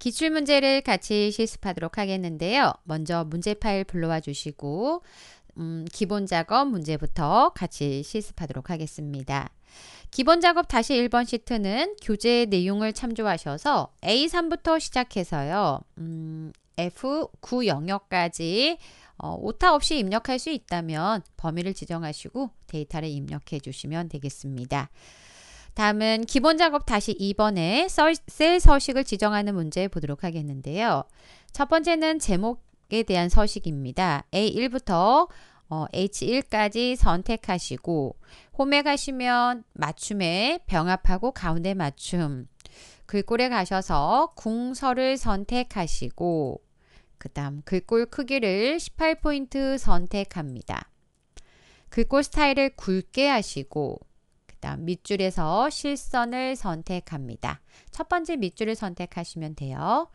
기출문제를 같이 실습하도록 하겠는데요. 먼저 문제 파일 불러와 주시고 음, 기본 작업 문제부터 같이 실습하도록 하겠습니다. 기본 작업 다시 1번 시트는 교재 내용을 참조하셔서 A3부터 시작해서요. 음, F9 영역까지 어, 오타 없이 입력할 수 있다면 범위를 지정하시고 데이터를 입력해 주시면 되겠습니다. 다음은 기본 작업 다시 2번에 셀 서식을 지정하는 문제 보도록 하겠는데요. 첫 번째는 제목에 대한 서식입니다. A1부터 어, H1까지 선택하시고 홈에 가시면 맞춤에 병합하고 가운데 맞춤 글꼴에 가셔서 궁서를 선택하시고 그 다음 글꼴 크기를 18포인트 선택합니다. 글꼴 스타일을 굵게 하시고 다음 밑줄에서 실선을 선택합니다. 첫 번째 밑줄을 선택하시면 돼요.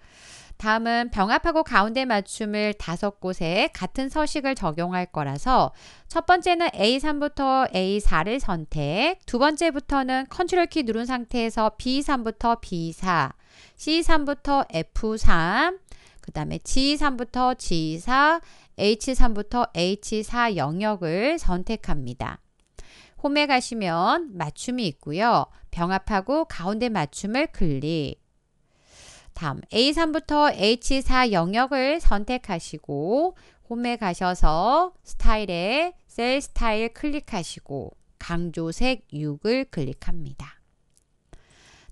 다음은 병합하고 가운데 맞춤을 다섯 곳에 같은 서식을 적용할 거라서 첫 번째는 A3부터 A4를 선택, 두 번째부터는 컨트롤 키 누른 상태에서 B3부터 B4, C3부터 F3, 그 다음에 G3부터 G4, H3부터 H4 영역을 선택합니다. 홈에 가시면 맞춤이 있고요. 병합하고 가운데 맞춤을 클릭. 다음 A3부터 H4 영역을 선택하시고 홈에 가셔서 스타일에 셀 스타일 클릭하시고 강조색 6을 클릭합니다.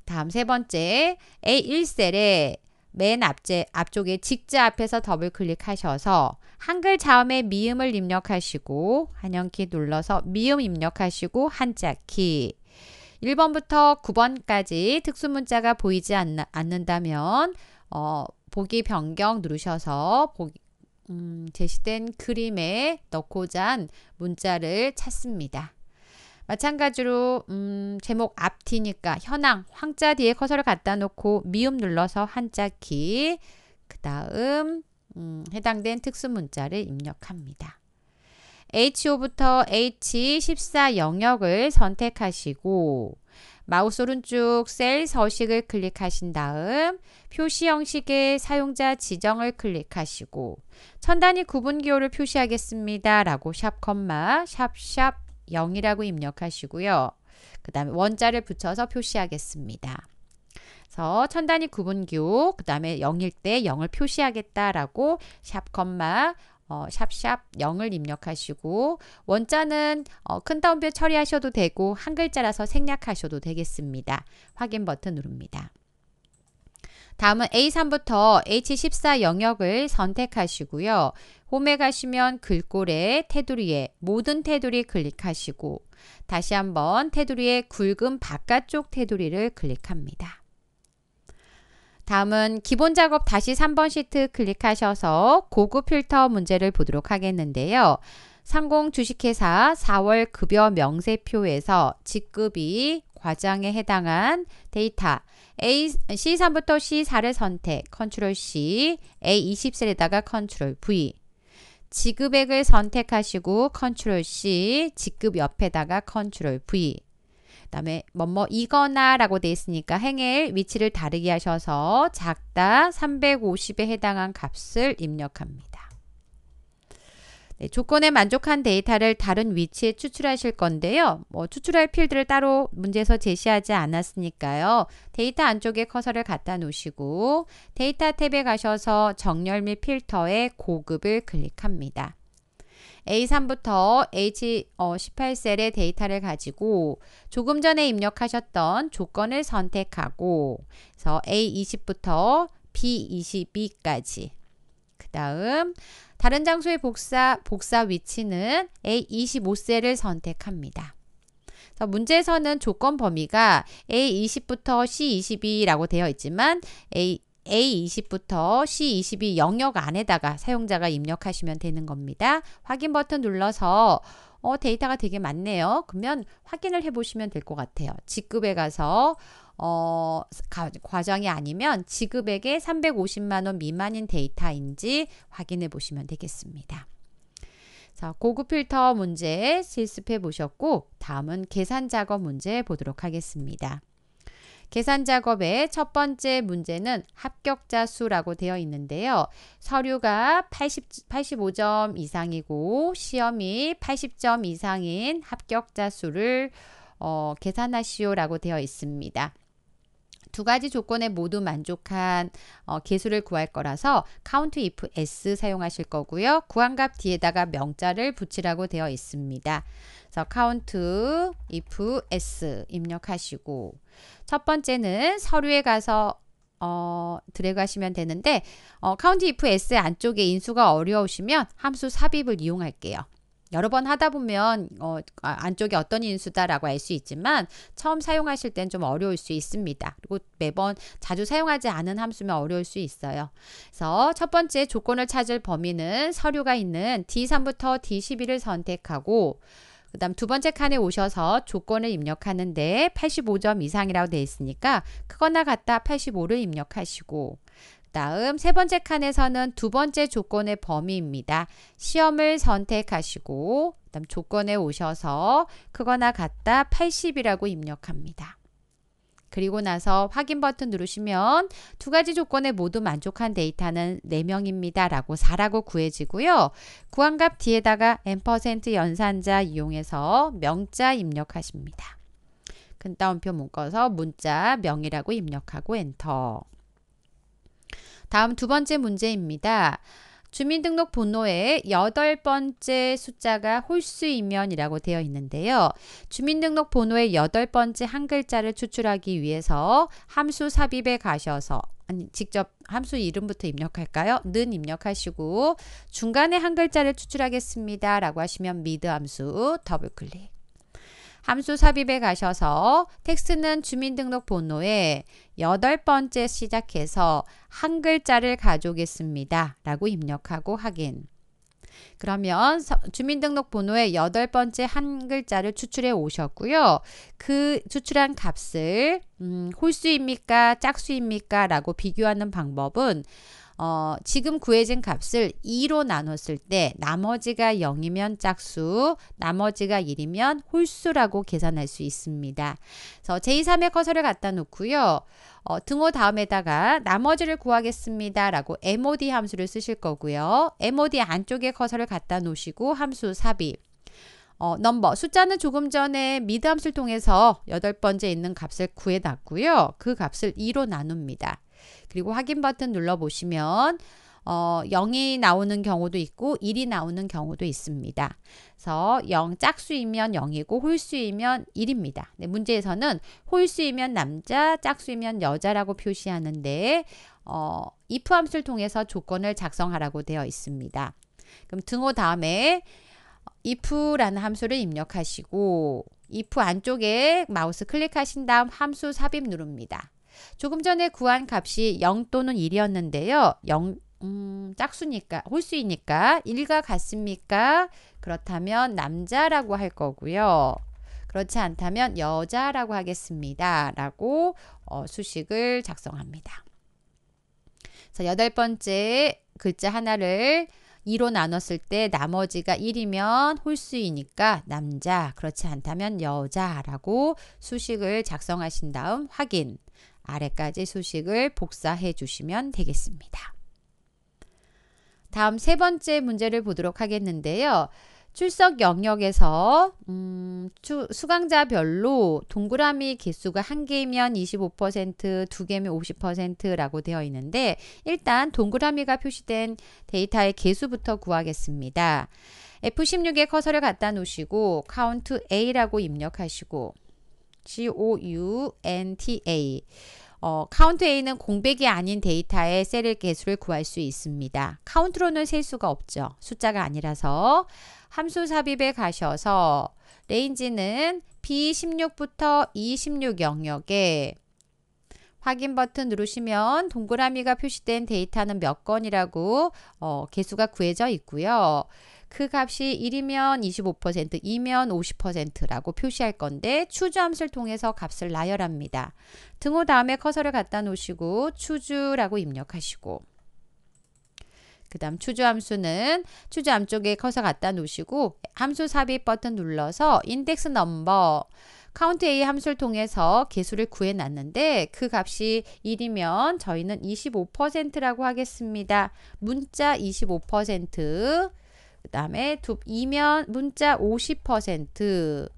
다음 세 번째 A1셀에 맨 앞제, 앞쪽에 직자 앞에서 더블 클릭하셔서 한글 자음의 미음을 입력하시고 한영키 눌러서 미음 입력하시고 한자키 1번부터 9번까지 특수문자가 보이지 않, 는다면 어, 보기 변경 누르셔서 보기, 음, 제시된 그림에 넣고자 한 문자를 찾습니다. 마찬가지로 음, 제목 앞뒤니까 현황 황자 뒤에 커서를 갖다 놓고 미음 눌러서 한자 키그 다음 음, 해당된 특수 문자를 입력합니다. H5부터 H14 영역을 선택하시고 마우스 오른쪽 셀 서식을 클릭하신 다음 표시 형식의 사용자 지정을 클릭하시고 천 단위 구분 기호를 표시하겠습니다. 라고 샵 컴마 샵샵 0이라고 입력하시고요. 그 다음에 원자를 붙여서 표시하겠습니다. 그래서 천 단위 구분기호, 그 다음에 0일 때 0을 표시하겠다라고 샵 컴마 어, 샵샵 0을 입력하시고 원자는 어, 큰 따옴표 처리하셔도 되고 한 글자라서 생략하셔도 되겠습니다. 확인 버튼 누릅니다. 다음은 A3부터 H14 영역을 선택하시고요. 홈에 가시면 글꼴에 테두리에 모든 테두리 클릭하시고 다시 한번 테두리의 굵은 바깥쪽 테두리를 클릭합니다. 다음은 기본 작업 다시 3번 시트 클릭하셔서 고급 필터 문제를 보도록 하겠는데요. 상공 주식회사 4월 급여 명세표에서 직급이 과장에 해당한 데이터 A, C3부터 C4를 선택, 컨트롤 C, A20셀에다가 컨트롤 V 지급액을 선택하시고 컨트롤 C, 직급 옆에다가 컨트롤 V 다음에 뭐뭐 이거나 라고 되어 있으니까 행일 위치를 다르게 하셔서 작다 350에 해당한 값을 입력합니다. 네, 조건에 만족한 데이터를 다른 위치에 추출하실 건데요. 뭐 추출할 필드를 따로 문제에서 제시하지 않았으니까요. 데이터 안쪽에 커서를 갖다 놓으시고 데이터 탭에 가셔서 정렬 및 필터의 고급을 클릭합니다. A3부터 H18셀의 데이터를 가지고 조금 전에 입력하셨던 조건을 선택하고 그래서 A20부터 B22까지 다음 다른 장소의 복사 복사 위치는 A25셀을 선택합니다. 문제에서는 조건 범위가 A20부터 C22라고 되어 있지만 A A20부터 C22 영역 안에다가 사용자가 입력하시면 되는 겁니다. 확인 버튼 눌러서 어, 데이터가 되게 많네요. 그러면 확인을 해보시면 될 것 같아요. 직급에 가서 어, 가, 과정이 아니면 지급액의 350만 원 미만인 데이터인지 확인해 보시면 되겠습니다. 자, 고급 필터 문제 실습해 보셨고 다음은 계산 작업 문제 보도록 하겠습니다. 계산 작업의 첫 번째 문제는 합격자 수라고 되어 있는데요. 서류가 80, 85점 이상이고 시험이 80점 이상인 합격자 수를 어, 계산하시오라고 되어 있습니다. 두 가지 조건에 모두 만족한 어, 개수를 구할 거라서 count if s 사용하실 거고요. 구한값 뒤에다가 명자를 붙이라고 되어 있습니다. 그래서 count if s 입력하시고 첫 번째는 서류에 가서 어, 드래그 하시면 되는데 어, count if s 안쪽에 인수가 어려우시면 함수 삽입을 이용할게요. 여러 번 하다 보면 어, 아, 안쪽에 어떤 인수다라고 알 수 있지만 처음 사용하실 땐 좀 어려울 수 있습니다. 그리고 매번 자주 사용하지 않은 함수면 어려울 수 있어요. 그래서 첫 번째 조건을 찾을 범위는 서류가 있는 D3부터 d 1 1을 선택하고 그 다음 두 번째 칸에 오셔서 조건을 입력하는데 85점 이상이라고 되어 있으니까 크거나 같다 85를 입력하시고 다음 세 번째 칸에서는 두 번째 조건의 범위입니다. 시험을 선택하시고 그다음 조건에 오셔서 크거나 같다 80이라고 입력합니다. 그리고 나서 확인 버튼 누르시면 두 가지 조건에 모두 만족한 데이터는 4명입니다. 라고 4라고 구해지고요. 구한값 뒤에다가 n% 연산자 이용해서 명자 입력하십니다. 큰 따옴표 묶어서 문자 명이라고 입력하고 엔터. 다음 두 번째 문제입니다. 주민등록번호에 여덟 번째 숫자가 홀수이면이라고 되어 있는데요. 주민등록번호의 여덟 번째 한 글자를 추출하기 위해서 함수 삽입에 가셔서 아니, 직접 함수 이름부터 입력할까요? 는 입력하시고 중간에 한 글자를 추출하겠습니다. 라고 하시면 미드 함수 더블클릭 함수 삽입에 가셔서 텍스트는 주민등록번호에 여덟 번째 시작해서 한 글자를 가져오겠습니다. 라고 입력하고 확인. 그러면 주민등록번호의 여덟 번째 한 글자를 추출해 오셨고요. 그 추출한 값을 음, 홀수입니까? 짝수입니까? 라고 비교하는 방법은 어, 지금 구해진 값을 2로 나눴을 때 나머지가 0이면 짝수, 나머지가 1이면 홀수라고 계산할 수 있습니다. 그래서 제2, 3의 커서를 갖다 놓고요. 어, 등호 다음에다가 나머지를 구하겠습니다. 라고 MOD 함수를 쓰실 거고요. MOD 안쪽에 커서를 갖다 놓으시고 함수 삽입. 어, 넘버 숫자는 조금 전에 미드 함수를 통해서 여덟 번째 있는 값을 구해놨고요. 그 값을 2로 나눕니다. 그리고 확인 버튼 눌러 보시면 어, 0이 나오는 경우도 있고 1이 나오는 경우도 있습니다. 그래서 0 짝수이면 0이고 홀수이면 1입니다. 네, 문제에서는 홀수이면 남자, 짝수이면 여자라고 표시하는데 어, if 함수를 통해서 조건을 작성하라고 되어 있습니다. 그럼 등호 다음에 if라는 함수를 입력하시고 if 안쪽에 마우스 클릭하신 다음 함수 삽입 누릅니다. 조금 전에 구한 값이 0 또는 1이었는데요. 0, 음, 짝수니까, 홀수이니까 1과 같습니까? 그렇다면 남자라고 할 거고요. 그렇지 않다면 여자라고 하겠습니다. 라고 어, 수식을 작성합니다. 자, 여덟 번째 글자 하나를 2로 나눴을 때 나머지가 1이면 홀수이니까 남자, 그렇지 않다면 여자라고 수식을 작성하신 다음 확인. 아래까지 수식을 복사해 주시면 되겠습니다. 다음 세 번째 문제를 보도록 하겠는데요. 출석 영역에서 음, 추, 수강자별로 동그라미 개수가 한개면 25%, 두개면 50%라고 되어 있는데 일단 동그라미가 표시된 데이터의 개수부터 구하겠습니다. F16에 커서를 갖다 놓으시고 카운트 A라고 입력하시고 COUNTA 어, 카운트 A는 공백이 아닌 데이터의 셀의 개수를 구할 수 있습니다. 카운트로는 셀 수가 없죠. 숫자가 아니라서 함수 삽입에 가셔서 레인지는 B16부터 E16 영역에 확인 버튼 누르시면 동그라미가 표시된 데이터는 몇 건이라고 어, 개수가 구해져 있고요. 그 값이 1이면 25%, 2면 50%라고 표시할 건데 추주함수를 통해서 값을 나열합니다. 등호 다음에 커서를 갖다 놓으시고 추주라고 입력하시고 그 다음 추주 함수는 추주 함쪽에 커서 갖다 놓으시고 함수 삽입 버튼 눌러서 인덱스 넘버 카운트 A 함수를 통해서 개수를 구해놨는데 그 값이 1이면 저희는 25%라고 하겠습니다. 문자 25%그 다음에 두이면 문자 50%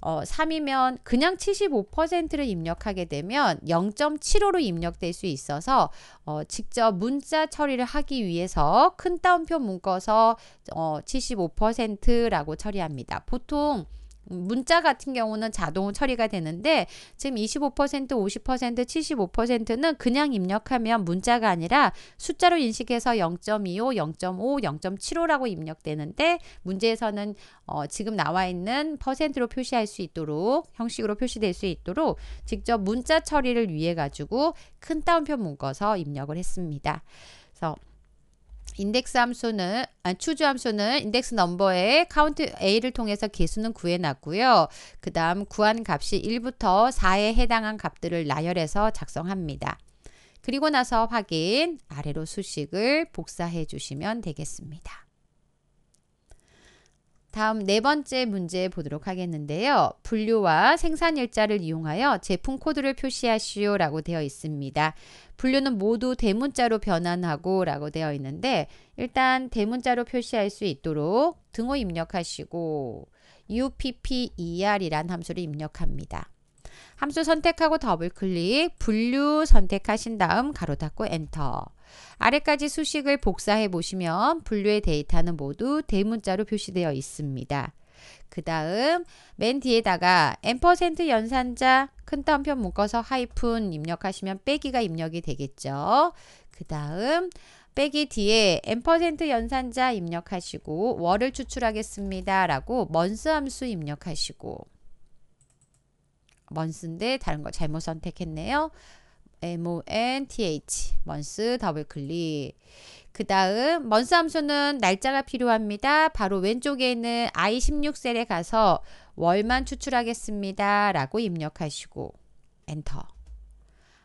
어, 3이면 그냥 75%를 입력하게 되면 0.75로 입력될 수 있어서 어, 직접 문자 처리를 하기 위해서 큰 따옴표 묶어서 어, 75%라고 처리합니다. 보통 문자 같은 경우는 자동 처리가 되는데 지금 25%, 50%, 75%는 그냥 입력하면 문자가 아니라 숫자로 인식해서 0.25, 0.5, 0.75라고 입력되는데 문제에서는 어, 지금 나와 있는 퍼센트로 표시할 수 있도록 형식으로 표시될 수 있도록 직접 문자 처리를 위해 가지고 큰 따옴표 묶어서 입력을 했습니다. 그래서 인덱스 함수는 아, 추주 함수는 인덱스 넘버의 카운트 a를 통해서 개수는 구해놨고요. 그 다음 구한 값이 1부터 4에 해당한 값들을 나열해서 작성합니다. 그리고 나서 확인 아래로 수식을 복사해 주시면 되겠습니다. 다음 네 번째 문제 보도록 하겠는데요. 분류와 생산 일자를 이용하여 제품 코드를 표시하시오 라고 되어 있습니다. 분류는 모두 대문자로 변환하고 라고 되어 있는데 일단 대문자로 표시할 수 있도록 등호 입력하시고 uppper이란 함수를 입력합니다. 함수 선택하고 더블클릭, 분류 선택하신 다음 가로 닫고 엔터. 아래까지 수식을 복사해 보시면 분류의 데이터는 모두 대문자로 표시되어 있습니다. 그 다음 맨 뒤에다가 n% 연산자 큰따옴표 묶어서 하이픈 입력하시면 빼기가 입력이 되겠죠. 그 다음 빼기 뒤에 n% 연산자 입력하시고 월을 추출하겠습니다. 라고 먼스 함수 입력하시고 먼스인데 다른 거 잘못 선택했네요. month 먼스 더블 클릭 그 다음 먼스 함수는 날짜가 필요합니다. 바로 왼쪽에 있는 I16 셀에 가서 월만 추출하겠습니다. 라고 입력하시고 엔터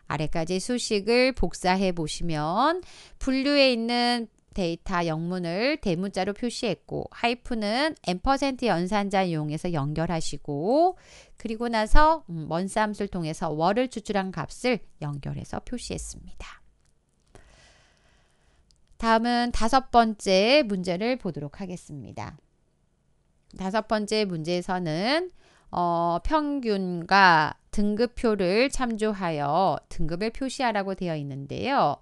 아래까지 수식을 복사해 보시면 분류에 있는 데이터 영문을 대문자로 표시했고 하이프는 n% 연산자 이용해서 연결하시고 그리고 나서 음, 먼싸함수를 통해서 월을 추출한 값을 연결해서 표시했습니다. 다음은 다섯 번째 문제를 보도록 하겠습니다. 다섯 번째 문제에서는 어, 평균과 등급표를 참조하여 등급을 표시하라고 되어 있는데요.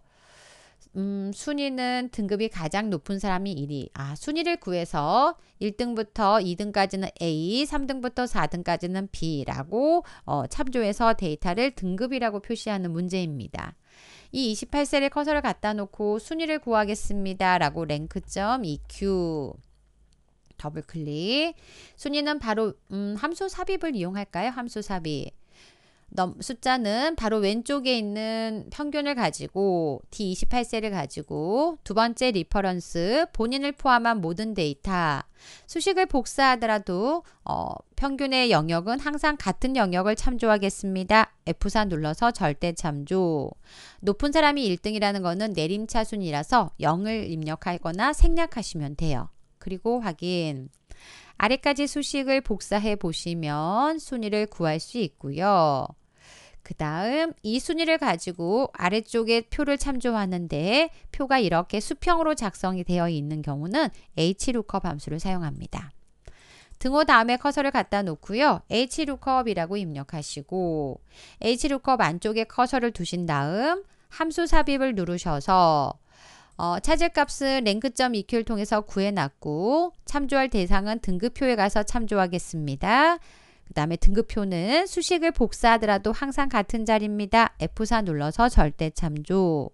음, 순위는 등급이 가장 높은 사람이 1위. 아, 순위를 구해서 1등부터 2등까지는 A, 3등부터 4등까지는 B라고 어, 참조해서 데이터를 등급이라고 표시하는 문제입니다. 이 28셀에 커서를 갖다 놓고 순위를 구하겠습니다. 라고 랭크점 EQ 더블 클릭 순위는 바로 음, 함수 삽입을 이용할까요? 함수 삽입 숫자는 바로 왼쪽에 있는 평균을 가지고 d 2 8세를 가지고 두 번째 리퍼런스 본인을 포함한 모든 데이터 수식을 복사하더라도 어, 평균의 영역은 항상 같은 영역을 참조하겠습니다. F4 눌러서 절대 참조 높은 사람이 1등이라는 것은 내림차순이라서 0을 입력하거나 생략하시면 돼요. 그리고 확인 아래까지 수식을 복사해 보시면 순위를 구할 수 있고요. 그 다음 이 순위를 가지고 아래쪽에 표를 참조하는데 표가 이렇게 수평으로 작성이 되어 있는 경우는 HLOOKUP 함수를 사용합니다. 등호 다음에 커서를 갖다 놓고요. HLOOKUP이라고 입력하시고 HLOOKUP 안쪽에 커서를 두신 다음 함수 삽입을 누르셔서 어, 찾을 값은 랭크 EQ를 통해서 구해놨고 참조할 대상은 등급표에 가서 참조하겠습니다. 그 다음에 등급표는 수식을 복사하더라도 항상 같은 자리입니다. F4 눌러서 절대 참조.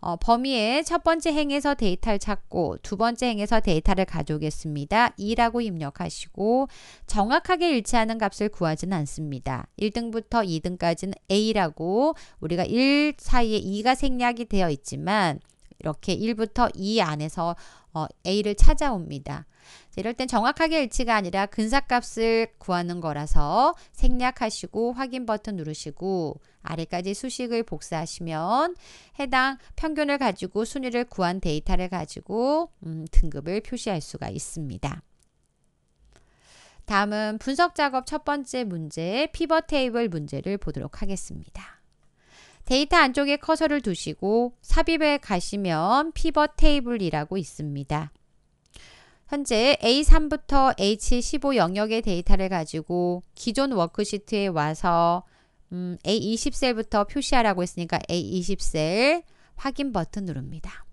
어, 범위에 첫 번째 행에서 데이터를 찾고 두 번째 행에서 데이터를 가져오겠습니다. 2라고 입력하시고 정확하게 일치하는 값을 구하지는 않습니다. 1등부터 2등까지는 A라고 우리가 1 사이에 2가 생략이 되어 있지만 이렇게 1부터 2 e 안에서 어, A를 찾아옵니다. 이럴 땐 정확하게 일치가 아니라 근사값을 구하는 거라서 생략하시고 확인 버튼 누르시고 아래까지 수식을 복사하시면 해당 평균을 가지고 순위를 구한 데이터를 가지고 음, 등급을 표시할 수가 있습니다. 다음은 분석 작업 첫 번째 문제 피벗 테이블 문제를 보도록 하겠습니다. 데이터 안쪽에 커서를 두시고 삽입에 가시면 피벗 테이블이라고 있습니다. 현재 A3부터 H15 영역의 데이터를 가지고 기존 워크시트에 와서 음, A20셀부터 표시하라고 했으니까 A20셀 확인 버튼 누릅니다.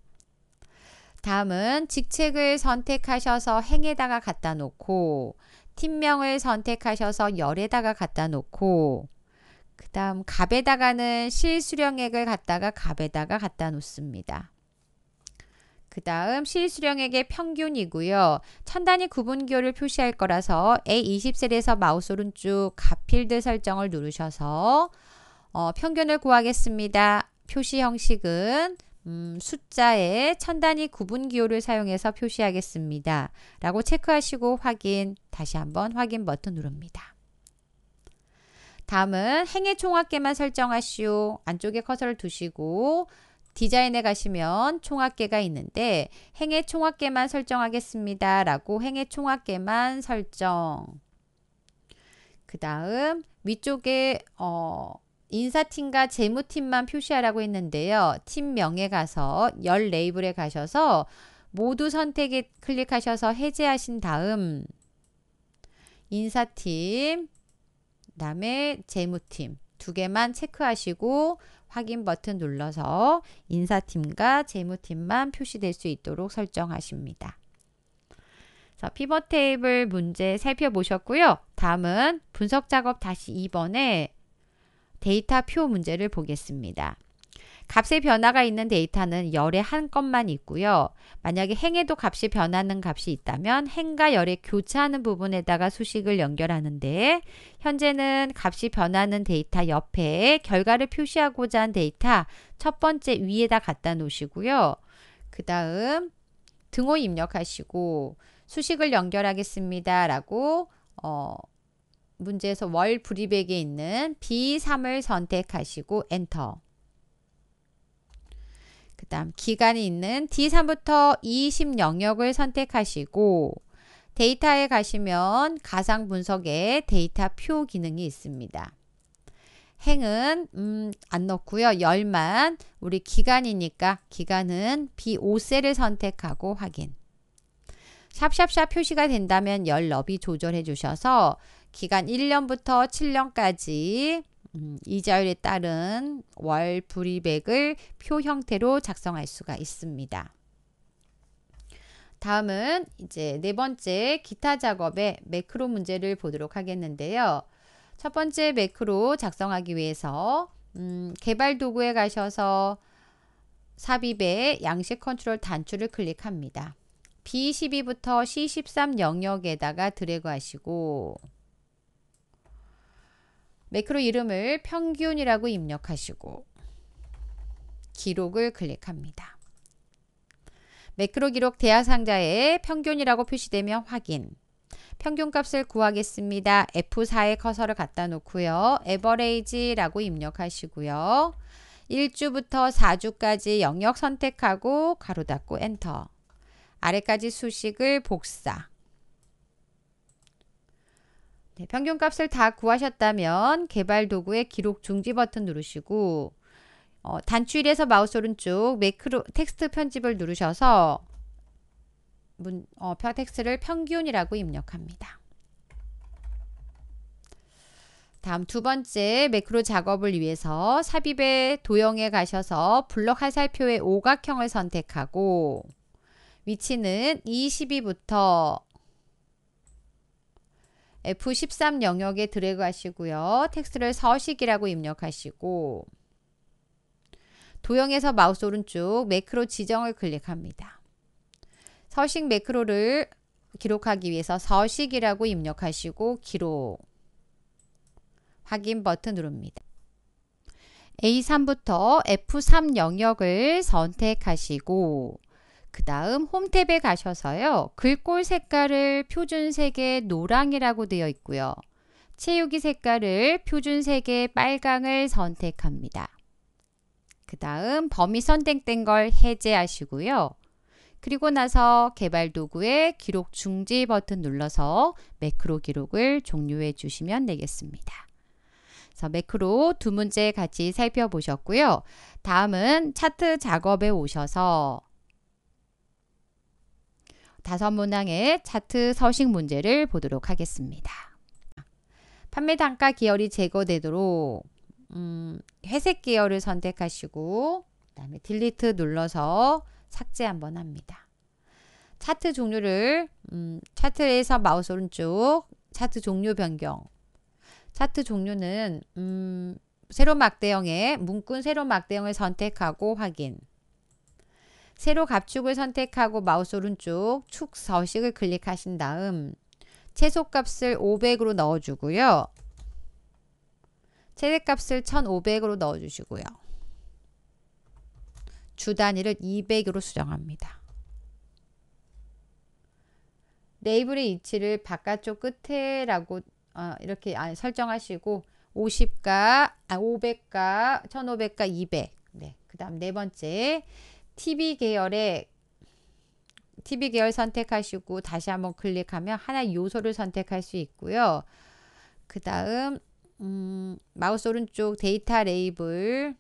다음은 직책을 선택하셔서 행에다가 갖다 놓고 팀명을 선택하셔서 열에다가 갖다 놓고 그 다음 갑에다가는 실수령액을 갖다가 갑에다가 갖다 놓습니다. 그 다음 실수령액의 평균이고요. 천단이 구분기호를 표시할 거라서 A20셀에서 마우스 오른쪽 가필드 설정을 누르셔서 어, 평균을 구하겠습니다. 표시 형식은 음, 숫자에 천단위 구분기호를 사용해서 표시하겠습니다. 라고 체크하시고 확인, 다시 한번 확인 버튼 누릅니다. 다음은 행의 총합계만 설정하시오. 안쪽에 커서를 두시고 디자인에 가시면 총합계가 있는데 행의 총합계만 설정하겠습니다. 라고 행의 총합계만 설정. 그 다음 위쪽에 어, 인사팀과 재무팀만 표시하라고 했는데요. 팀명에 가서 열 레이블에 가셔서 모두 선택에 클릭하셔서 해제하신 다음 인사팀, 그 다음에 재무팀 두 개만 체크하시고 확인 버튼 눌러서 인사팀과 재무팀만 표시될 수 있도록 설정하십니다. 자, 피벗 테이블 문제 살펴보셨고요. 다음은 분석 작업 다시 2번에 데이터 표 문제를 보겠습니다. 값의 변화가 있는 데이터는 열의 한 건만 있고요. 만약에 행에도 값이 변하는 값이 있다면 행과 열의 교차하는 부분에다가 수식을 연결하는데 현재는 값이 변하는 데이터 옆에 결과를 표시하고자 한 데이터 첫 번째 위에다 갖다 놓으시고요. 그 다음 등호 입력하시고 수식을 연결하겠습니다. 라고 어, 문제에서 월 브리백에 있는 B3을 선택하시고 엔터 그 다음 기간이 있는 D3부터 E10 영역을 선택하시고 데이터에 가시면 가상 분석에 데이터 표 기능이 있습니다. 행은 음, 안 넣고요. 열만 우리 기간이니까 기간은 B5셀을 선택하고 확인. 샵샵샵 표시가 된다면 열 너비 조절해 주셔서 기간 1년부터 7년까지 음, 이자율에 따른 월불입액을표 형태로 작성할 수가 있습니다. 다음은 이제 네 번째 기타 작업의 매크로 문제를 보도록 하겠는데요. 첫 번째 매크로 작성하기 위해서 음, 개발 도구에 가셔서 삽입의 양식 컨트롤 단추를 클릭합니다. B12부터 C13 영역에다가 드래그 하시고 매크로 이름을 평균이라고 입력하시고 기록을 클릭합니다. 매크로 기록 대하 상자에 평균이라고 표시되면 확인. 평균값을 구하겠습니다. F4에 커서를 갖다 놓고요. average라고 입력하시고요. 1주부터 4주까지 영역 선택하고 가로 닫고 엔터. 아래까지 수식을 복사. 네, 평균값을 다 구하셨다면 개발 도구의 기록 중지 버튼 누르시고 어, 단추일에서 마우스 오른쪽 매크로 텍스트 편집을 누르셔서 문, 어, 표 텍스트를 평균이라고 입력합니다. 다음 두 번째 매크로 작업을 위해서 삽입의 도형에 가셔서 블럭 화살표의 오각형을 선택하고 위치는 22부터 F13 영역에 드래그 하시고요. 텍스트를 서식이라고 입력하시고 도형에서 마우스 오른쪽 매크로 지정을 클릭합니다. 서식 매크로를 기록하기 위해서 서식이라고 입력하시고 기록 확인 버튼 누릅니다. A3부터 F3 영역을 선택하시고 그 다음 홈탭에 가셔서요. 글꼴 색깔을 표준색의 노랑이라고 되어 있고요. 채우기 색깔을 표준색의 빨강을 선택합니다. 그 다음 범위 선택된 걸 해제하시고요. 그리고 나서 개발 도구의 기록 중지 버튼 눌러서 매크로 기록을 종료해 주시면 되겠습니다. 그래서 매크로 두 문제 같이 살펴보셨고요. 다음은 차트 작업에 오셔서 다섯 문항의 차트 서식 문제를 보도록 하겠습니다. 판매 단가 계열이 제거되도록 음, 회색 계열을 선택하시고 그다음에 딜리트 눌러서 삭제 한번 합니다. 차트 종류를 음, 차트에서 마우스 오른쪽 차트 종류 변경 차트 종류는 음, 세로 막대형의 문구 세로 막대형을 선택하고 확인 새로 갑축을 선택하고 마우스 오른쪽 축 서식을 클릭하신 다음 최소값을 500으로 넣어주고요. 최대값을 1500으로 넣어주시고요. 주 단위를 200으로 수정합니다. 네이블의 위치를 바깥쪽 끝에라고 어, 이렇게 아, 설정하시고 5 0과 아, 500가, 1 5 0 0과 200. 네. 그 다음 네 번째 TV 계열에 TV 계열 선택하시고 다시 한번 클릭하면 하나 요소를 선택할 수 있고요. 그 다음 음, 마우스 오른쪽 데이터 레이블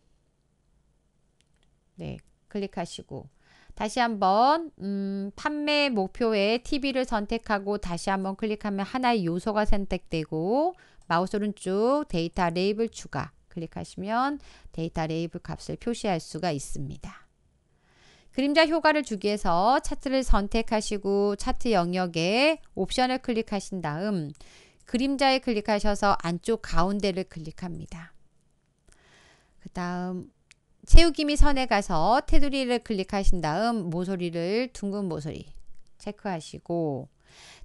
네 클릭하시고 다시 한번 음, 판매 목표의 TV를 선택하고 다시 한번 클릭하면 하나의 요소가 선택되고 마우스 오른쪽 데이터 레이블 추가 클릭하시면 데이터 레이블 값을 표시할 수가 있습니다. 그림자 효과를 주기 위해서 차트를 선택하시고 차트 영역에 옵션을 클릭하신 다음 그림자에 클릭하셔서 안쪽 가운데를 클릭합니다. 그 다음 채우기 미 선에 가서 테두리를 클릭하신 다음 모서리를 둥근 모서리 체크하시고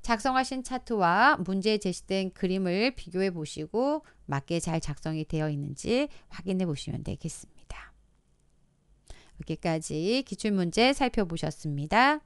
작성하신 차트와 문제에 제시된 그림을 비교해 보시고 맞게 잘 작성이 되어 있는지 확인해 보시면 되겠습니다. 여기까지 기출문제 살펴보셨습니다.